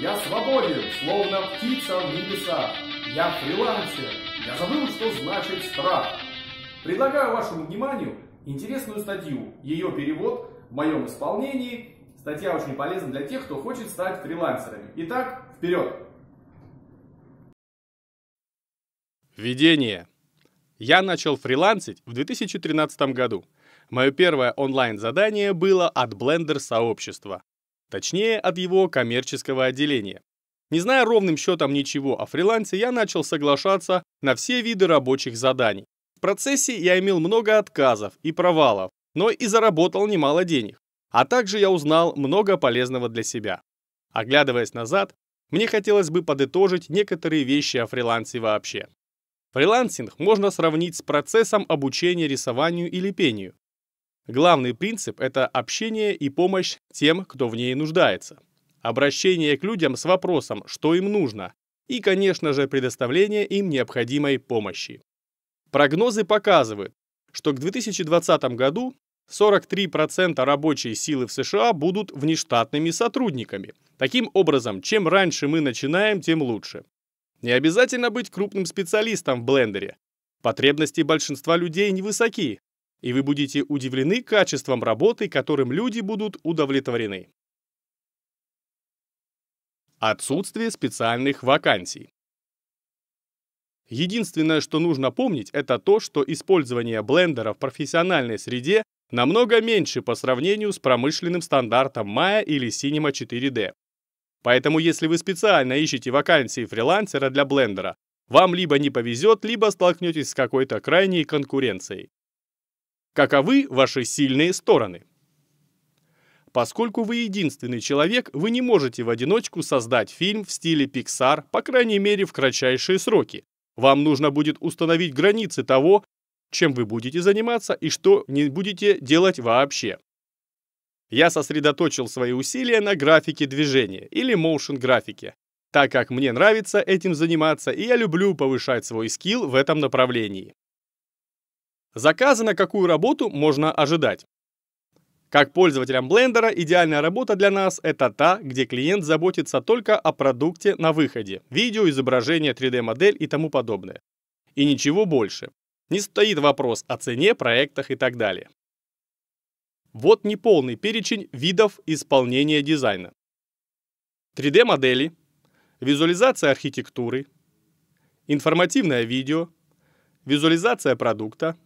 Я свободен, словно птица в небесах. Я фрилансер. Я забыл, что значит страх. Предлагаю вашему вниманию интересную статью. Ее перевод в моем исполнении. Статья очень полезна для тех, кто хочет стать фрилансерами. Итак, вперед! Введение. Я начал фрилансить в 2013 году. Мое первое онлайн-задание было от Blender сообщества. Точнее, от его коммерческого отделения. Не зная ровным счетом ничего о фрилансе, я начал соглашаться на все виды рабочих заданий. В процессе я имел много отказов и провалов, но и заработал немало денег. А также я узнал много полезного для себя. Оглядываясь назад, мне хотелось бы подытожить некоторые вещи о фрилансе вообще. Фрилансинг можно сравнить с процессом обучения рисованию или пению. Главный принцип – это общение и помощь тем, кто в ней нуждается. Обращение к людям с вопросом, что им нужно, и, конечно же, предоставление им необходимой помощи. Прогнозы показывают, что к 2020 году 43% рабочей силы в США будут внештатными сотрудниками. Таким образом, чем раньше мы начинаем, тем лучше. Не обязательно быть крупным специалистом в блендере. Потребности большинства людей невысоки, и вы будете удивлены качеством работы, которым люди будут удовлетворены. Отсутствие специальных вакансий. Единственное, что нужно помнить, это то, что использование блендера в профессиональной среде намного меньше по сравнению с промышленным стандартом Maya или Cinema 4D. Поэтому если вы специально ищете вакансии фрилансера для блендера, вам либо не повезет, либо столкнетесь с какой-то крайней конкуренцией. Каковы ваши сильные стороны? Поскольку вы единственный человек, вы не можете в одиночку создать фильм в стиле Pixar, по крайней мере в кратчайшие сроки. Вам нужно будет установить границы того, чем вы будете заниматься и что не будете делать вообще. Я сосредоточил свои усилия на графике движения или motion графике, так как мне нравится этим заниматься и я люблю повышать свой скилл в этом направлении. Заказы на какую работу можно ожидать? Как пользователям Blender идеальная работа для нас — это та, где клиент заботится только о продукте на выходе, видео, изображение, 3D-модель и тому подобное. И ничего больше. Не стоит вопрос о цене, проектах и так далее. Вот неполный перечень видов исполнения дизайна. 3D-модели, визуализация архитектуры, информативное видео, визуализация продукта,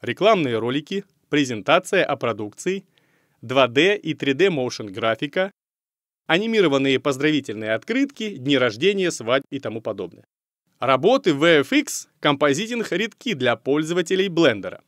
рекламные ролики, презентация о продукции, 2D и 3D motion графика, анимированные поздравительные открытки, дни рождения, свадьб и тому подобное. Работы VFX композитинг редки для пользователей блендера.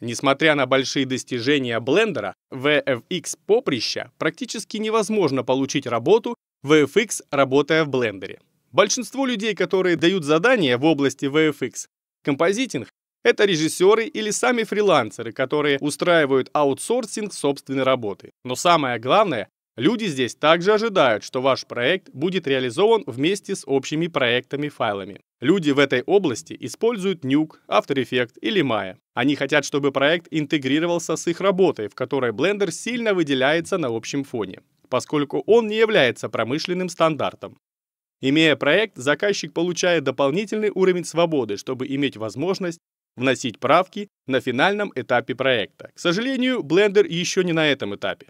Несмотря на большие достижения блендера, VFX поприща практически невозможно получить работу VFX, работая в блендере. Большинство людей, которые дают задания в области VFX, композитинг это режиссеры или сами фрилансеры, которые устраивают аутсорсинг собственной работы. Но самое главное, люди здесь также ожидают, что ваш проект будет реализован вместе с общими проектами-файлами. Люди в этой области используют Nuke, After Effects или Maya. Они хотят, чтобы проект интегрировался с их работой, в которой Blender сильно выделяется на общем фоне, поскольку он не является промышленным стандартом. Имея проект, заказчик получает дополнительный уровень свободы, чтобы иметь возможность вносить правки на финальном этапе проекта. К сожалению, Blender еще не на этом этапе.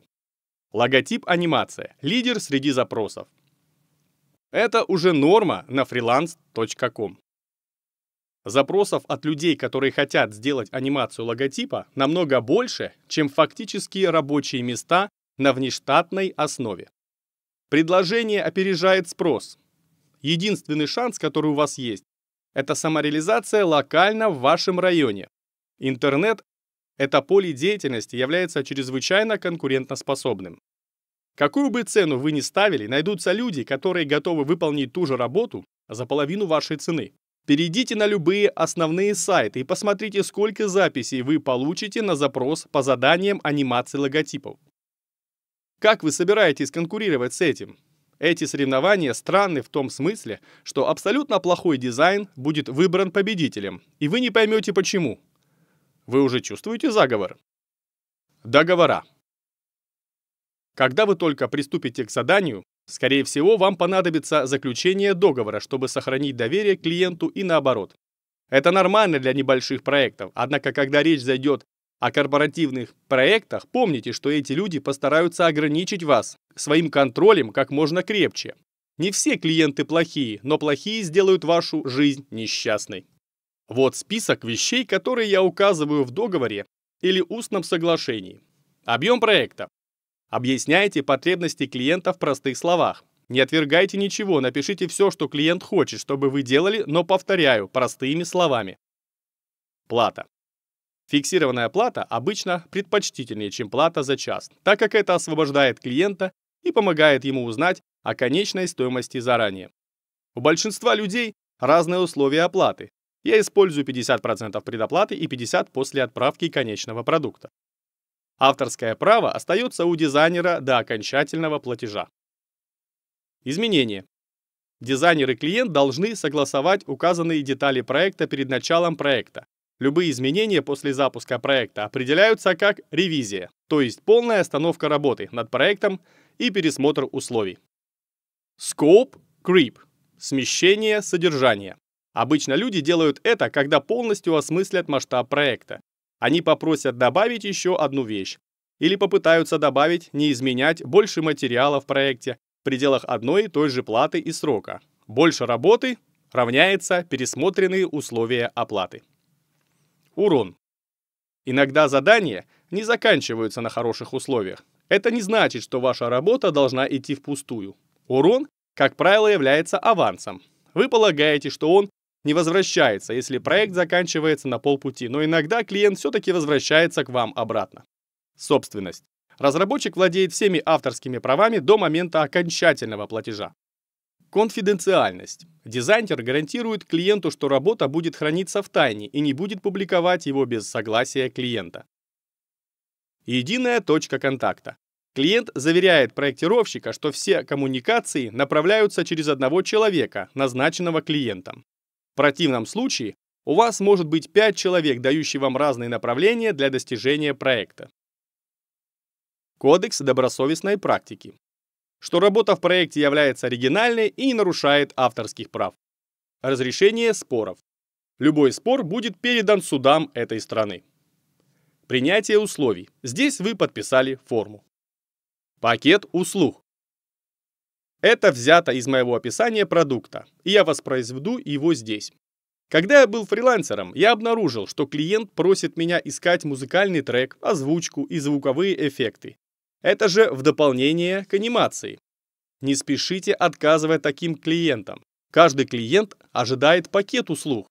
Логотип анимация. Лидер среди запросов. Это уже норма на freelance.com. Запросов от людей, которые хотят сделать анимацию логотипа, намного больше, чем фактические рабочие места на внештатной основе. Предложение опережает спрос. Единственный шанс, который у вас есть, это самореализация локально в вашем районе. Интернет – это поле деятельности, является чрезвычайно конкурентоспособным. Какую бы цену вы ни ставили, найдутся люди, которые готовы выполнить ту же работу за половину вашей цены. Перейдите на любые основные сайты и посмотрите, сколько записей вы получите на запрос по заданиям анимации логотипов. Как вы собираетесь конкурировать с этим? Эти соревнования странны в том смысле, что абсолютно плохой дизайн будет выбран победителем, и вы не поймете почему. Вы уже чувствуете заговор? Договора. Когда вы только приступите к заданию, скорее всего, вам понадобится заключение договора, чтобы сохранить доверие клиенту и наоборот. Это нормально для небольших проектов, однако когда речь зайдет о корпоративных проектах помните, что эти люди постараются ограничить вас своим контролем как можно крепче. Не все клиенты плохие, но плохие сделают вашу жизнь несчастной. Вот список вещей, которые я указываю в договоре или устном соглашении. Объем проекта. Объясняйте потребности клиента в простых словах. Не отвергайте ничего, напишите все, что клиент хочет, чтобы вы делали, но повторяю, простыми словами. Плата. Фиксированная плата обычно предпочтительнее, чем плата за час, так как это освобождает клиента и помогает ему узнать о конечной стоимости заранее. У большинства людей разные условия оплаты. Я использую 50% предоплаты и 50% после отправки конечного продукта. Авторское право остается у дизайнера до окончательного платежа. Изменения. Дизайнер и клиент должны согласовать указанные детали проекта перед началом проекта. Любые изменения после запуска проекта определяются как ревизия, то есть полная остановка работы над проектом и пересмотр условий. Scope creep – смещение содержания. Обычно люди делают это, когда полностью осмыслят масштаб проекта. Они попросят добавить еще одну вещь или попытаются добавить, не изменять больше материала в проекте в пределах одной и той же платы и срока. Больше работы равняется пересмотренные условия оплаты. Урон. Иногда задания не заканчиваются на хороших условиях. Это не значит, что ваша работа должна идти впустую. Урон, как правило, является авансом. Вы полагаете, что он не возвращается, если проект заканчивается на полпути, но иногда клиент все-таки возвращается к вам обратно. Собственность. Разработчик владеет всеми авторскими правами до момента окончательного платежа. Конфиденциальность. Дизайнер гарантирует клиенту, что работа будет храниться в тайне и не будет публиковать его без согласия клиента. Единая точка контакта. Клиент заверяет проектировщика, что все коммуникации направляются через одного человека, назначенного клиентом. В противном случае у вас может быть 5 человек, дающие вам разные направления для достижения проекта. Кодекс добросовестной практики что работа в проекте является оригинальной и не нарушает авторских прав. Разрешение споров. Любой спор будет передан судам этой страны. Принятие условий. Здесь вы подписали форму. Пакет услуг. Это взято из моего описания продукта, и я воспроизведу его здесь. Когда я был фрилансером, я обнаружил, что клиент просит меня искать музыкальный трек, озвучку и звуковые эффекты. Это же в дополнение к анимации. Не спешите отказывать таким клиентам. Каждый клиент ожидает пакет услуг.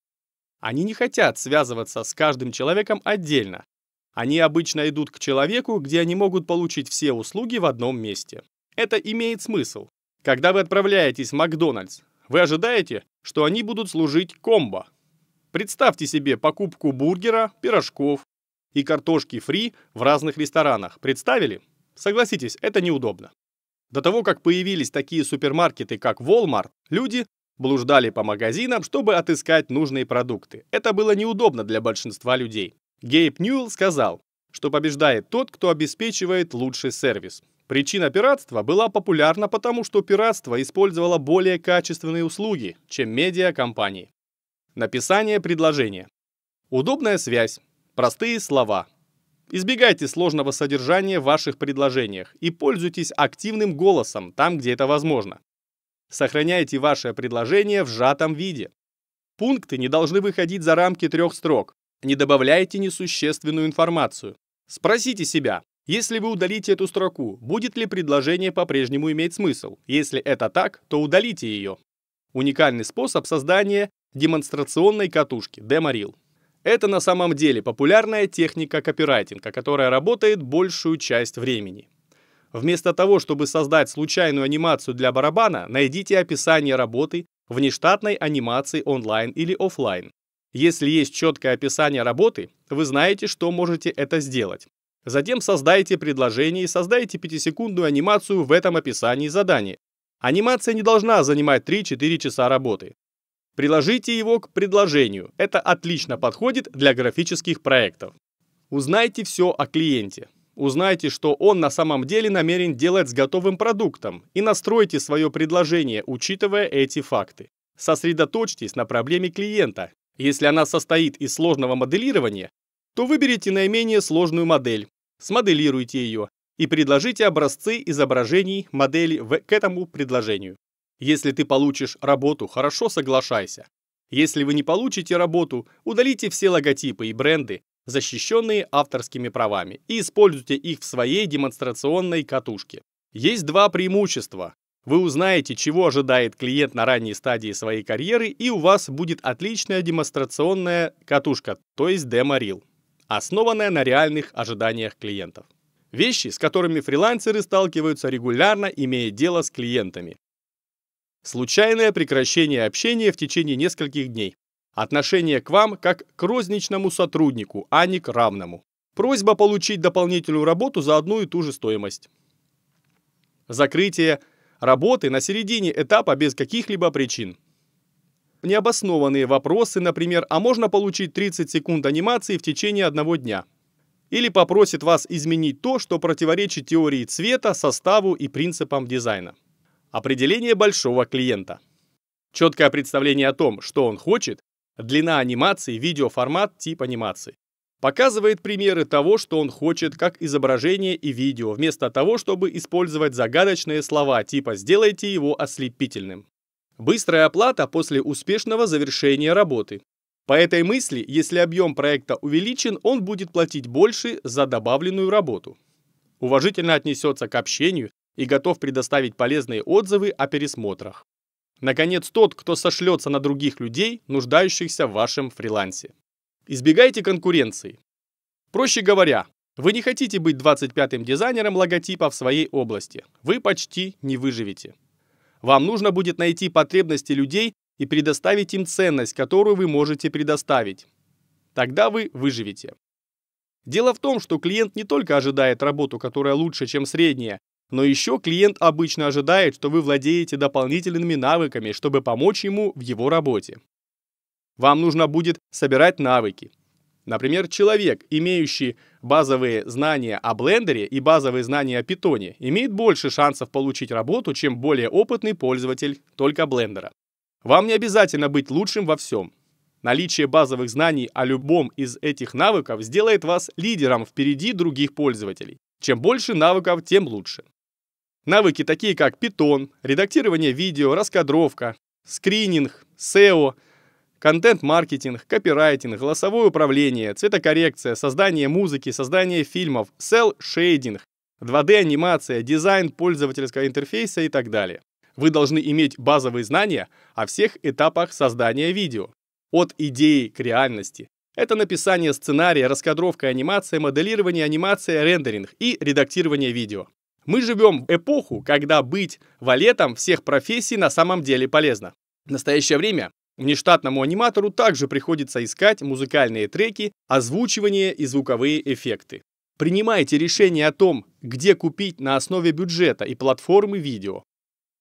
Они не хотят связываться с каждым человеком отдельно. Они обычно идут к человеку, где они могут получить все услуги в одном месте. Это имеет смысл. Когда вы отправляетесь в Макдональдс, вы ожидаете, что они будут служить комбо. Представьте себе покупку бургера, пирожков и картошки фри в разных ресторанах. Представили? Согласитесь, это неудобно. До того, как появились такие супермаркеты, как Walmart, люди блуждали по магазинам, чтобы отыскать нужные продукты. Это было неудобно для большинства людей. Гейб Ньюэлл сказал, что побеждает тот, кто обеспечивает лучший сервис. Причина пиратства была популярна потому, что пиратство использовало более качественные услуги, чем медиа-компании. Написание предложения. Удобная связь. Простые слова. Избегайте сложного содержания в ваших предложениях и пользуйтесь активным голосом там, где это возможно. Сохраняйте ваше предложение в сжатом виде. Пункты не должны выходить за рамки трех строк. Не добавляйте несущественную информацию. Спросите себя, если вы удалите эту строку, будет ли предложение по-прежнему иметь смысл? Если это так, то удалите ее. Уникальный способ создания демонстрационной катушки Демарил. Это на самом деле популярная техника копирайтинга, которая работает большую часть времени. Вместо того, чтобы создать случайную анимацию для барабана, найдите описание работы внештатной анимации онлайн или офлайн. Если есть четкое описание работы, вы знаете, что можете это сделать. Затем создайте предложение и создайте 5-секундную анимацию в этом описании задания. Анимация не должна занимать 3-4 часа работы. Приложите его к предложению. Это отлично подходит для графических проектов. Узнайте все о клиенте. Узнайте, что он на самом деле намерен делать с готовым продуктом и настройте свое предложение, учитывая эти факты. Сосредоточьтесь на проблеме клиента. Если она состоит из сложного моделирования, то выберите наименее сложную модель, смоделируйте ее и предложите образцы изображений модели в, к этому предложению. Если ты получишь работу, хорошо соглашайся. Если вы не получите работу, удалите все логотипы и бренды, защищенные авторскими правами, и используйте их в своей демонстрационной катушке. Есть два преимущества. Вы узнаете, чего ожидает клиент на ранней стадии своей карьеры, и у вас будет отличная демонстрационная катушка, то есть демо-рил, основанная на реальных ожиданиях клиентов. Вещи, с которыми фрилансеры сталкиваются регулярно, имея дело с клиентами. Случайное прекращение общения в течение нескольких дней. Отношение к вам как к розничному сотруднику, а не к равному. Просьба получить дополнительную работу за одну и ту же стоимость. Закрытие работы на середине этапа без каких-либо причин. Необоснованные вопросы, например, а можно получить 30 секунд анимации в течение одного дня? Или попросит вас изменить то, что противоречит теории цвета, составу и принципам дизайна. Определение большого клиента. Четкое представление о том, что он хочет, длина анимации, видеоформат, тип анимации. Показывает примеры того, что он хочет, как изображение и видео, вместо того, чтобы использовать загадочные слова типа «сделайте его ослепительным». Быстрая оплата после успешного завершения работы. По этой мысли, если объем проекта увеличен, он будет платить больше за добавленную работу. Уважительно отнесется к общению, и готов предоставить полезные отзывы о пересмотрах. Наконец, тот, кто сошлется на других людей, нуждающихся в вашем фрилансе. Избегайте конкуренции. Проще говоря, вы не хотите быть 25-м дизайнером логотипа в своей области. Вы почти не выживете. Вам нужно будет найти потребности людей и предоставить им ценность, которую вы можете предоставить. Тогда вы выживете. Дело в том, что клиент не только ожидает работу, которая лучше, чем средняя, но еще клиент обычно ожидает, что вы владеете дополнительными навыками, чтобы помочь ему в его работе. Вам нужно будет собирать навыки. Например, человек, имеющий базовые знания о блендере и базовые знания о питоне, имеет больше шансов получить работу, чем более опытный пользователь только блендера. Вам не обязательно быть лучшим во всем. Наличие базовых знаний о любом из этих навыков сделает вас лидером впереди других пользователей. Чем больше навыков, тем лучше. Навыки такие как Python, редактирование видео, раскадровка, скрининг, SEO, контент-маркетинг, копирайтинг, голосовое управление, цветокоррекция, создание музыки, создание фильмов, селл-шейдинг, 2D-анимация, дизайн пользовательского интерфейса и так далее. Вы должны иметь базовые знания о всех этапах создания видео. От идеи к реальности. Это написание сценария, раскадровка анимация, моделирование анимация, рендеринг и редактирование видео. Мы живем в эпоху, когда быть валетом всех профессий на самом деле полезно. В настоящее время внештатному аниматору также приходится искать музыкальные треки, озвучивание и звуковые эффекты. Принимайте решение о том, где купить на основе бюджета и платформы видео.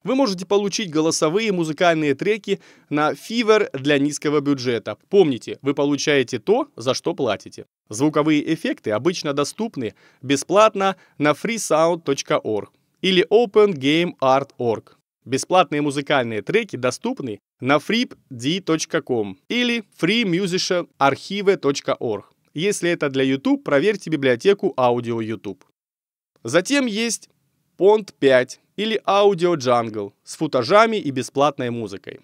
Вы можете получить голосовые музыкальные треки на Fiverr для низкого бюджета. Помните, вы получаете то, за что платите. Звуковые эффекты обычно доступны бесплатно на freesound.org или opengameart.org. Бесплатные музыкальные треки доступны на freepd.com или freemusicianarchive.org. Если это для YouTube, проверьте библиотеку аудио YouTube. Затем есть Pond 5 или Audio Jungle с футажами и бесплатной музыкой.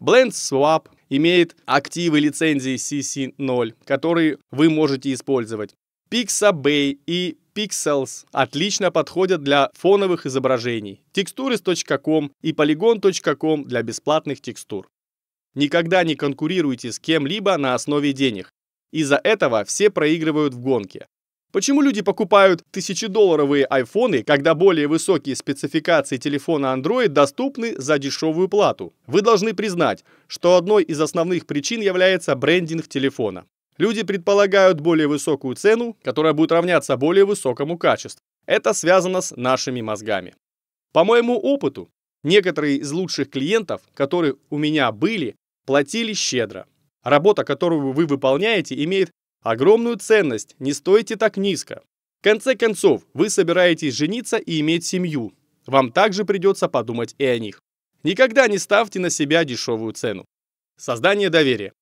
Blend Swap, имеет активы лицензии CC0, которые вы можете использовать. Pixabay и Pixels отлично подходят для фоновых изображений, Textures.com и polygon.com для бесплатных текстур. Никогда не конкурируйте с кем-либо на основе денег. Из-за этого все проигрывают в гонке. Почему люди покупают тысячедолларовые айфоны, когда более высокие спецификации телефона Android доступны за дешевую плату? Вы должны признать, что одной из основных причин является брендинг телефона. Люди предполагают более высокую цену, которая будет равняться более высокому качеству. Это связано с нашими мозгами. По моему опыту, некоторые из лучших клиентов, которые у меня были, платили щедро. Работа, которую вы выполняете, имеет Огромную ценность, не стойте так низко. В конце концов, вы собираетесь жениться и иметь семью. Вам также придется подумать и о них. Никогда не ставьте на себя дешевую цену. Создание доверия.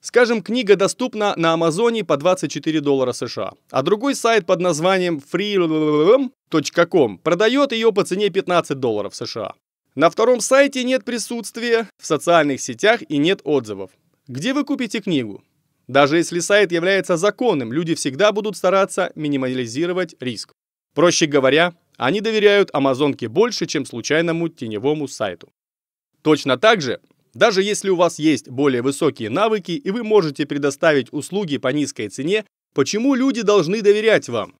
Скажем, книга доступна на Амазоне по 24 доллара США, а другой сайт под названием free.com продает ее по цене 15 долларов США. На втором сайте нет присутствия в социальных сетях и нет отзывов. Где вы купите книгу? Даже если сайт является законным, люди всегда будут стараться минимализировать риск. Проще говоря, они доверяют Амазонке больше, чем случайному теневому сайту. Точно так же, даже если у вас есть более высокие навыки и вы можете предоставить услуги по низкой цене, почему люди должны доверять вам?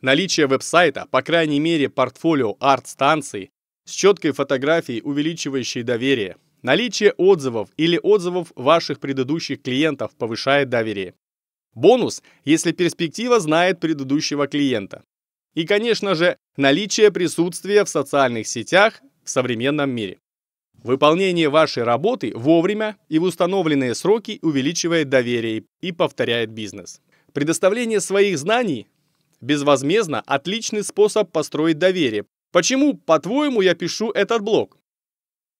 Наличие веб-сайта, по крайней мере портфолио арт-станций, с четкой фотографией, увеличивающей доверие – Наличие отзывов или отзывов ваших предыдущих клиентов повышает доверие. Бонус, если перспектива знает предыдущего клиента. И, конечно же, наличие присутствия в социальных сетях в современном мире. Выполнение вашей работы вовремя и в установленные сроки увеличивает доверие и повторяет бизнес. Предоставление своих знаний безвозмездно отличный способ построить доверие. Почему, по-твоему, я пишу этот блог?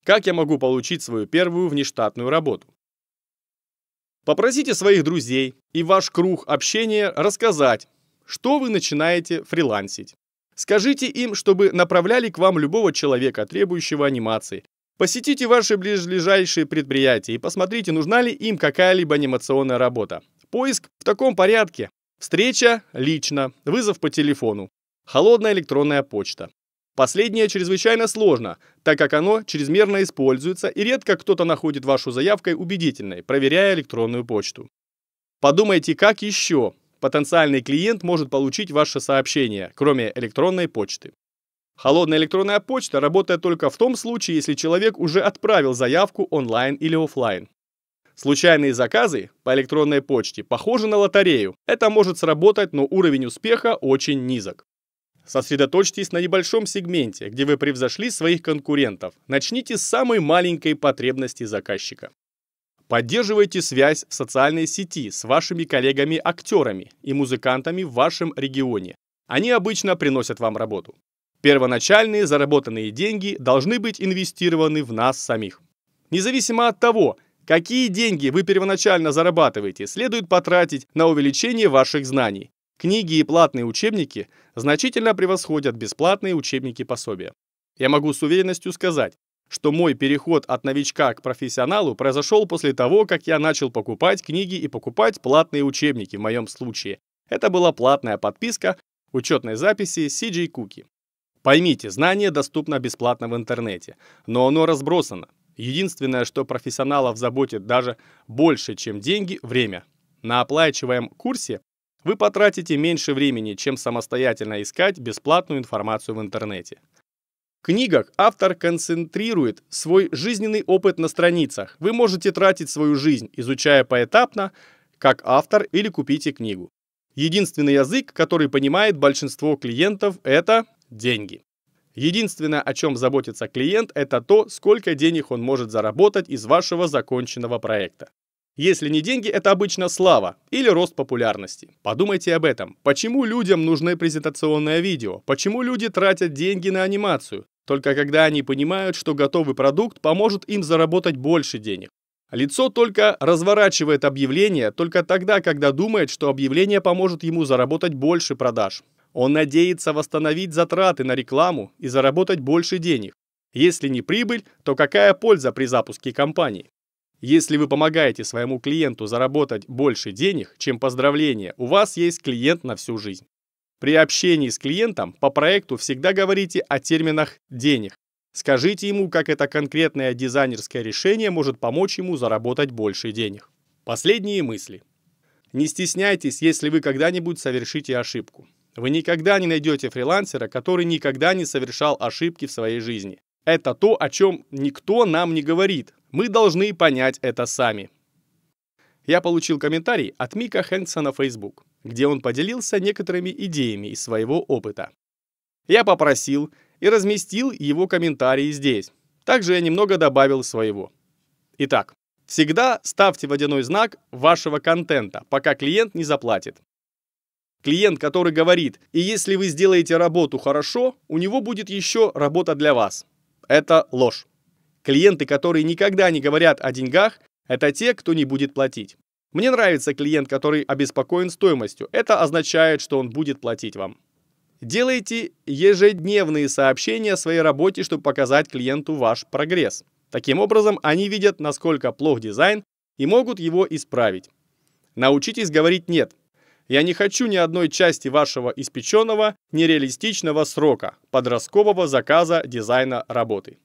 Как я могу получить свою первую внештатную работу? Попросите своих друзей и ваш круг общения рассказать, что вы начинаете фрилансить. Скажите им, чтобы направляли к вам любого человека, требующего анимации. Посетите ваши ближайшие предприятия и посмотрите, нужна ли им какая-либо анимационная работа. Поиск в таком порядке. Встреча лично, вызов по телефону, холодная электронная почта. Последнее чрезвычайно сложно, так как оно чрезмерно используется и редко кто-то находит вашу заявкой убедительной, проверяя электронную почту. Подумайте, как еще потенциальный клиент может получить ваше сообщение, кроме электронной почты. Холодная электронная почта работает только в том случае, если человек уже отправил заявку онлайн или офлайн. Случайные заказы по электронной почте похожи на лотерею. Это может сработать, но уровень успеха очень низок. Сосредоточьтесь на небольшом сегменте, где вы превзошли своих конкурентов. Начните с самой маленькой потребности заказчика. Поддерживайте связь в социальной сети с вашими коллегами-актерами и музыкантами в вашем регионе. Они обычно приносят вам работу. Первоначальные заработанные деньги должны быть инвестированы в нас самих. Независимо от того, какие деньги вы первоначально зарабатываете, следует потратить на увеличение ваших знаний. Книги и платные учебники значительно превосходят бесплатные учебники-пособия. Я могу с уверенностью сказать, что мой переход от новичка к профессионалу произошел после того, как я начал покупать книги и покупать платные учебники в моем случае. Это была платная подписка учетной записи CJ Cookie. Поймите, знание доступно бесплатно в интернете, но оно разбросано. Единственное, что профессионалов заботит даже больше, чем деньги – время. На оплачиваем курсе вы потратите меньше времени, чем самостоятельно искать бесплатную информацию в интернете. В книгах автор концентрирует свой жизненный опыт на страницах. Вы можете тратить свою жизнь, изучая поэтапно, как автор или купите книгу. Единственный язык, который понимает большинство клиентов, это деньги. Единственное, о чем заботится клиент, это то, сколько денег он может заработать из вашего законченного проекта. Если не деньги, это обычно слава или рост популярности. Подумайте об этом. Почему людям нужны презентационное видео? Почему люди тратят деньги на анимацию? Только когда они понимают, что готовый продукт поможет им заработать больше денег. Лицо только разворачивает объявление только тогда, когда думает, что объявление поможет ему заработать больше продаж. Он надеется восстановить затраты на рекламу и заработать больше денег. Если не прибыль, то какая польза при запуске компании? Если вы помогаете своему клиенту заработать больше денег, чем поздравление, у вас есть клиент на всю жизнь. При общении с клиентом по проекту всегда говорите о терминах «денег». Скажите ему, как это конкретное дизайнерское решение может помочь ему заработать больше денег. Последние мысли. Не стесняйтесь, если вы когда-нибудь совершите ошибку. Вы никогда не найдете фрилансера, который никогда не совершал ошибки в своей жизни. Это то, о чем никто нам не говорит. Мы должны понять это сами. Я получил комментарий от Мика Хэнкса на Facebook, где он поделился некоторыми идеями из своего опыта. Я попросил и разместил его комментарии здесь. Также я немного добавил своего. Итак, всегда ставьте водяной знак вашего контента, пока клиент не заплатит. Клиент, который говорит, и если вы сделаете работу хорошо, у него будет еще работа для вас. Это ложь. Клиенты, которые никогда не говорят о деньгах, это те, кто не будет платить. Мне нравится клиент, который обеспокоен стоимостью. Это означает, что он будет платить вам. Делайте ежедневные сообщения о своей работе, чтобы показать клиенту ваш прогресс. Таким образом, они видят, насколько плох дизайн и могут его исправить. Научитесь говорить «нет». Я не хочу ни одной части вашего испеченного, нереалистичного срока, подросткового заказа дизайна работы.